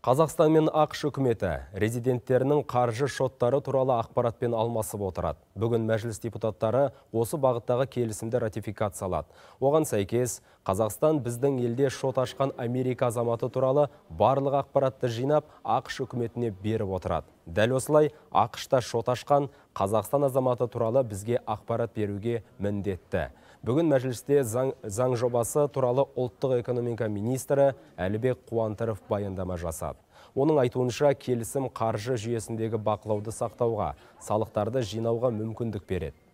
Қазақстан мен ақш үкіметі резиденттерінің қаржы шоттары туралы ақпаратпен алмасып отырады. Бүгін мәжіліс депутаттары осы бағыттағы келісімді ратификациялады. Оған сәйкес, Қазақстан біздің елде шот ашқан Америка азаматы туралы барлық ақпаратты жинап, ақш үкіметіне беріп отырады. Дәл осылай ақышта шот ашқан Қазақстан азаматы туралы бізге ақпарат беруге міндетті. Бүгін мәжілісте заң, жобасы туралы ұлттық экономика министрі Әлібек Қуантыров баяндама жасады. Оның айтуынша келісім қаржы жүйесіндегі бақылауды сақтауға, салықтарды жинауға мүмкіндік береді